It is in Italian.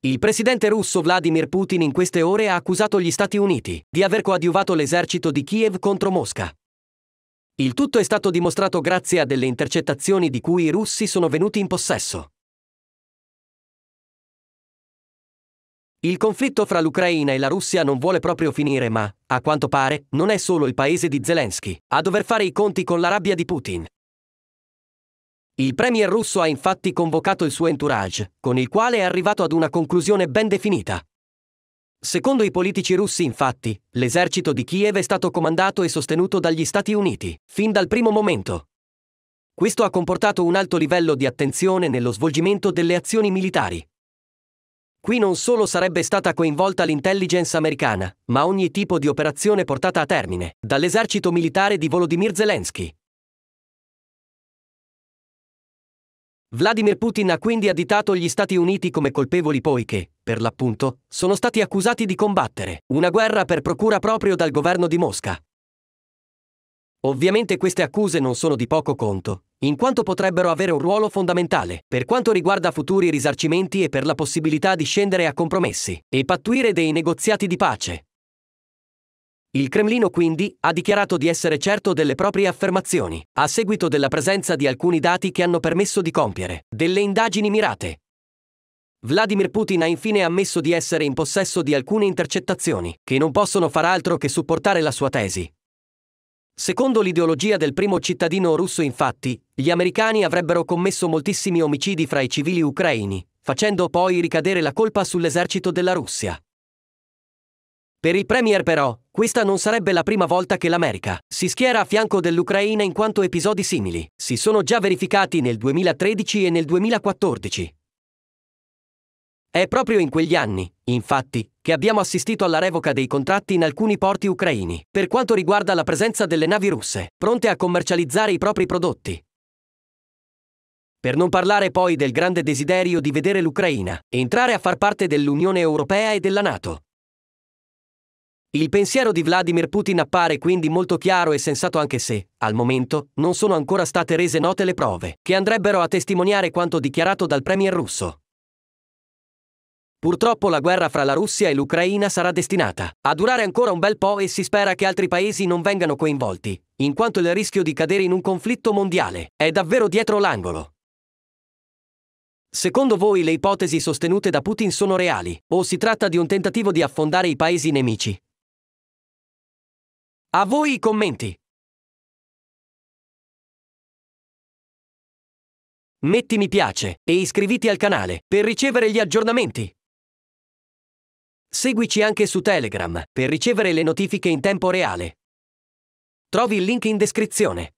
Il presidente russo Vladimir Putin in queste ore ha accusato gli Stati Uniti di aver coadiuvato l'esercito di Kiev contro Mosca. Il tutto è stato dimostrato grazie a delle intercettazioni di cui i russi sono venuti in possesso. Il conflitto fra l'Ucraina e la Russia non vuole proprio finire, ma, a quanto pare, non è solo il paese di Zelensky a dover fare i conti con la rabbia di Putin. Il premier russo ha infatti convocato il suo entourage, con il quale è arrivato ad una conclusione ben definita. Secondo i politici russi, infatti, l'esercito di Kiev è stato comandato e sostenuto dagli Stati Uniti, fin dal primo momento. Questo ha comportato un alto livello di attenzione nello svolgimento delle azioni militari. Qui non solo sarebbe stata coinvolta l'intelligence americana, ma ogni tipo di operazione portata a termine dall'esercito militare di Volodymyr Zelensky. Vladimir Putin ha quindi additato gli Stati Uniti come colpevoli poiché, per l'appunto, sono stati accusati di combattere una guerra per procura proprio dal governo di Mosca. Ovviamente queste accuse non sono di poco conto, in quanto potrebbero avere un ruolo fondamentale per quanto riguarda futuri risarcimenti e per la possibilità di scendere a compromessi e pattuire dei negoziati di pace. Il Cremlino quindi ha dichiarato di essere certo delle proprie affermazioni, a seguito della presenza di alcuni dati che hanno permesso di compiere delle indagini mirate. Vladimir Putin ha infine ammesso di essere in possesso di alcune intercettazioni, che non possono far altro che supportare la sua tesi. Secondo l'ideologia del primo cittadino russo infatti, gli americani avrebbero commesso moltissimi omicidi fra i civili ucraini, facendo poi ricadere la colpa sull'esercito della Russia. Per il Premier però, questa non sarebbe la prima volta che l'America si schiera a fianco dell'Ucraina in quanto episodi simili si sono già verificati nel 2013 e nel 2014. È proprio in quegli anni, infatti, che abbiamo assistito alla revoca dei contratti in alcuni porti ucraini per quanto riguarda la presenza delle navi russe, pronte a commercializzare i propri prodotti. Per non parlare poi del grande desiderio di vedere l'Ucraina entrare a far parte dell'Unione Europea e della Nato. Il pensiero di Vladimir Putin appare quindi molto chiaro e sensato anche se, al momento, non sono ancora state rese note le prove, che andrebbero a testimoniare quanto dichiarato dal premier russo. Purtroppo la guerra fra la Russia e l'Ucraina sarà destinata a durare ancora un bel po' e si spera che altri paesi non vengano coinvolti, in quanto il rischio di cadere in un conflitto mondiale è davvero dietro l'angolo. Secondo voi le ipotesi sostenute da Putin sono reali, o si tratta di un tentativo di affondare i paesi nemici, a voi i commenti! Metti mi piace e iscriviti al canale per ricevere gli aggiornamenti. Seguici anche su Telegram per ricevere le notifiche in tempo reale. Trovi il link in descrizione.